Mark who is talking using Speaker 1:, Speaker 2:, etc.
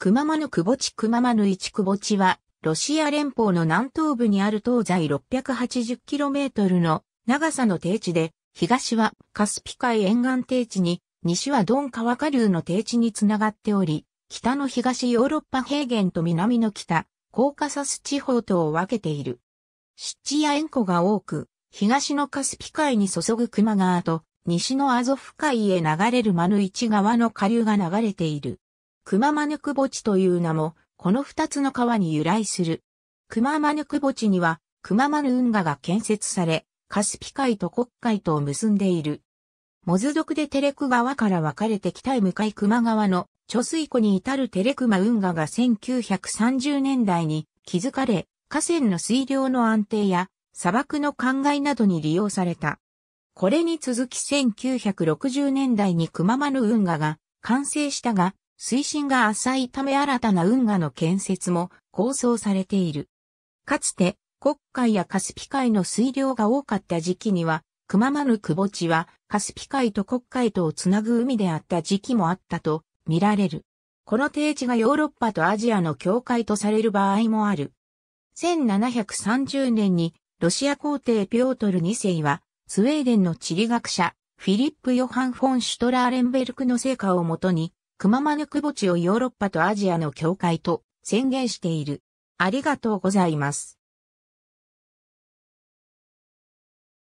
Speaker 1: 熊間の窪地熊間の一窪地は、ロシア連邦の南東部にある東西 680km の長さの低地で、東はカスピ海沿岸低地に、西はドン川下流の低地につながっており、北の東ヨーロッパ平原と南の北、コーカサス地方とを分けている。湿地や塩湖が多く、東のカスピ海に注ぐ熊川と、西のアゾフ海へ流れるマヌイチ川の下流が流れている。熊ヌク墓地という名も、この二つの川に由来する。熊ヌク墓地には、熊ヌ運河が建設され、カスピ海と黒海とを結んでいる。モズ族でテレク川から分かれて北へ向かい熊川の貯水湖に至るテレクマ運河が1930年代に築かれ、河川の水量の安定や砂漠の灌漑などに利用された。これに続き1960年代に熊間の運河が完成したが、水深が浅いため新たな運河の建設も構想されている。かつて、黒海やカスピ海の水量が多かった時期には、熊ままぬ窪地はカスピ海と黒海とをつなぐ海であった時期もあったと見られる。この定地がヨーロッパとアジアの境界とされる場合もある。1730年にロシア皇帝ピョートル2世は、スウェーデンの地理学者、フィリップ・ヨハン・フォン・シュトラーレンベルクの成果をもとに、熊ママヌク墓地をヨーロッパとアジアの境界と宣言している。ありがとうございます。